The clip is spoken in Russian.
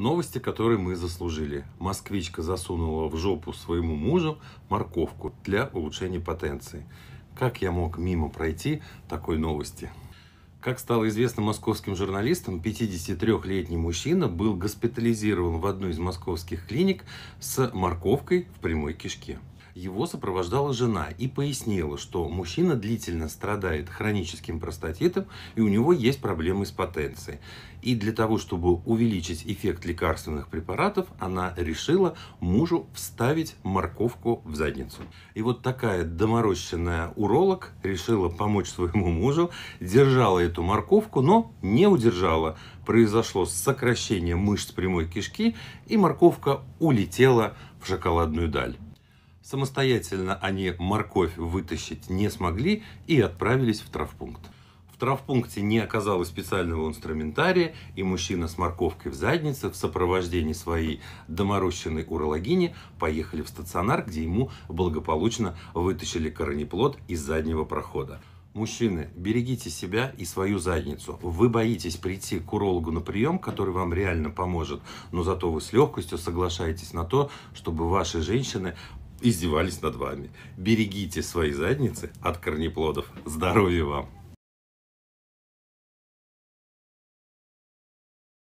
Новости, которые мы заслужили. Москвичка засунула в жопу своему мужу морковку для улучшения потенции. Как я мог мимо пройти такой новости? Как стало известно московским журналистам, 53-летний мужчина был госпитализирован в одной из московских клиник с морковкой в прямой кишке его сопровождала жена и пояснила, что мужчина длительно страдает хроническим простатитом и у него есть проблемы с потенцией. И для того, чтобы увеличить эффект лекарственных препаратов, она решила мужу вставить морковку в задницу. И вот такая доморощенная уролог решила помочь своему мужу, держала эту морковку, но не удержала. Произошло сокращение мышц прямой кишки, и морковка улетела в шоколадную даль. Самостоятельно они морковь вытащить не смогли и отправились в травпункт. В травпункте не оказалось специального инструментария, и мужчина с морковкой в заднице в сопровождении своей доморощенной урологини поехали в стационар, где ему благополучно вытащили коронеплод из заднего прохода. Мужчины, берегите себя и свою задницу. Вы боитесь прийти к урологу на прием, который вам реально поможет, но зато вы с легкостью соглашаетесь на то, чтобы ваши женщины издевались над вами. Берегите свои задницы от корнеплодов. Здоровья вам!